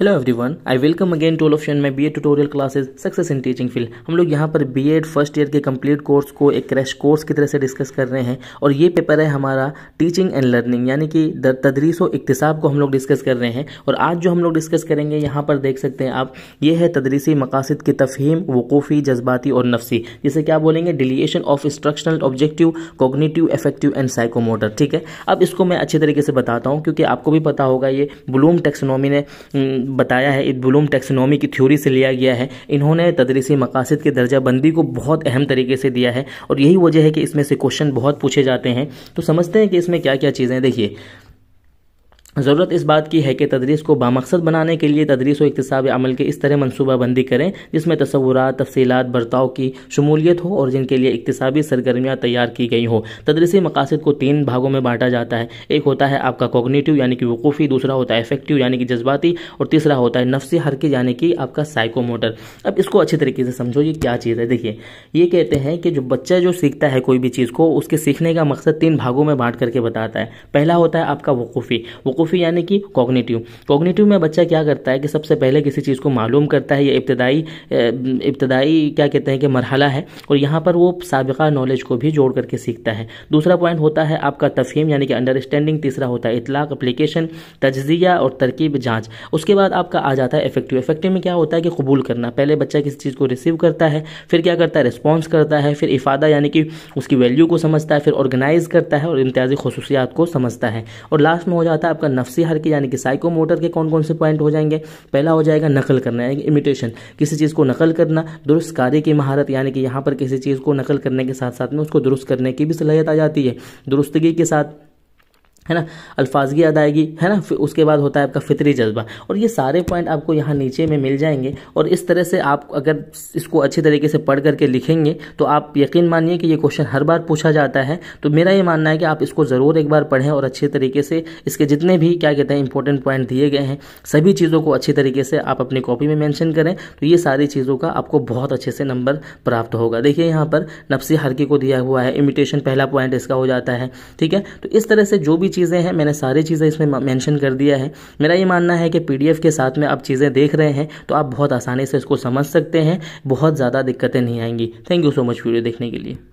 hello everyone I welcome again to all शन में BEd tutorial classes success in teaching field हम लोग यहाँ पर बीएड फर्स्ट ईयर के कंप्लीट कोर्स को एक क्रैश कोर्स की तरह से डिस्कस कर रहे हैं और ये पेपर है हमारा टीचिंग एंड लर्निंग यानी कि तदरीस और इकतसाब को हम लोग डिस्कस कर रहे हैं और आज जो हम लोग डिस्कस करेंगे यहाँ पर देख सकते हैं आप ये है तदरीसी मकासद की तफहीम वकूफ़ी जज्बाती और नफसी जिसे क्या बोलेंगे deletion of instructional objective cognitive affective and psychomotor ठीक है अब इसको मैं अच्छे तरीके से बताता हूँ क्योंकि आपको भी पता होगा ये ब्लूम टेक्सनोमी ने बताया है इदबुलूम टेक्सोनॉमी की थ्योरी से लिया गया है इन्होंने तदरीसी मकासद की दर्जाबंदी को बहुत अहम तरीके से दिया है और यही वजह है कि इसमें से क्वेश्चन बहुत पूछे जाते हैं तो समझते हैं कि इसमें क्या क्या चीज़ें देखिए ज़रूरत इस बात की है कि तदरीस को बामकसद बनाने के लिए तदरीस और इकतसाब अमल के इस तरह मनसूबाबंदी करें जिसमें तस्वूर तफसीत बर्ताव की शमूलियत हो और जिनके लिए इकतसाबी सरगर्मियाँ तैयार की गई हों तदरीसी मकासद को तीन भागों में बांटा जाता है एक होता है आपका कोगनीटिव यानी कि वकूफ़ी दूसरा होता है इफेक्टिव यानी कि जज्बाती और तीसरा होता है नफसी हरकत यानी कि आपका साइकोमोटर अब इसको अच्छे तरीके से समझो ये क्या चीज़ है देखिए ये कहते हैं कि जो बच्चा जो सीखता है कोई भी चीज़ को उसके सीखने का मकसद तीन भागों में बांट करके बताता है पहला होता है आपका वकूफ़ी वकूफ़ फिलोसोफी यानी कि कॉग्नेटिव कॉग्नेटिव में बच्चा क्या करता है कि सबसे पहले किसी चीज़ को मालूम करता है या इब्तदाई इब्तदाई क्या कहते हैं कि मरहला है और यहाँ पर वो सबका नॉलेज को भी जोड़ करके सीखता है दूसरा पॉइंट होता है आपका तफहीम यानी कि अंडरस्टैंडिंग तीसरा होता है इतलाक अप्लीकेशन तजिया और तरकीब जाँच उसके बाद आपका आ जाता है इफेक्टिव इफेक्टिव में क्या होता है कि कबूल करना पहले बच्चा किसी चीज़ को रिसीव करता है फिर क्या करता है रिस्पॉन्स करता है फिर इफादा यानी कि उसकी वैल्यू को समझता है फिर ऑर्गेनाइज करता है और इम्तियाजी खसूसियात को समझता है और लास्ट में हो जाता है आपका नफसी हरके यानी कि साइको मोटर के कौन कौन से पॉइंट हो जाएंगे पहला हो जाएगा नकल करना यानी इमिटेशन किसी चीज़ को नकल करना दुरुस्त कार्य की महारत यानी कि यहाँ पर किसी चीज़ को नकल करने के साथ साथ में उसको दुरुस्त करने की भी सलाहियत आ जाती है दुरुस्तगी के साथ है ना अल्फाजगी अदायगी है ना फिर उसके बाद होता है आपका फितरी जज्बा और ये सारे पॉइंट आपको यहाँ नीचे में मिल जाएंगे और इस तरह से आप अगर इसको अच्छे तरीके से पढ़ करके लिखेंगे तो आप यकीन मानिए कि ये क्वेश्चन हर बार पूछा जाता है तो मेरा ये मानना है कि आप इसको ज़रूर एक बार पढ़ें और अच्छे तरीके से इसके जितने भी क्या कहते हैं इंपॉर्टेंट पॉइंट दिए गए हैं सभी चीज़ों को अच्छे तरीके से आप अपनी कॉपी में मैंशन करें तो ये सारी चीज़ों का आपको बहुत अच्छे से नंबर प्राप्त होगा देखिए यहाँ पर नफसी हरकी को दिया हुआ है इमिटेशन पहला पॉइंट इसका हो जाता है ठीक है तो इस तरह से जो भी चीज़ें हैं मैंने सारी चीज़ें इसमें मैंशन कर दिया है मेरा ये मानना है कि पी के साथ में आप चीज़ें देख रहे हैं तो आप बहुत आसानी से इसको समझ सकते हैं बहुत ज़्यादा दिक्कतें नहीं आएंगी thank you so much video देखने के लिए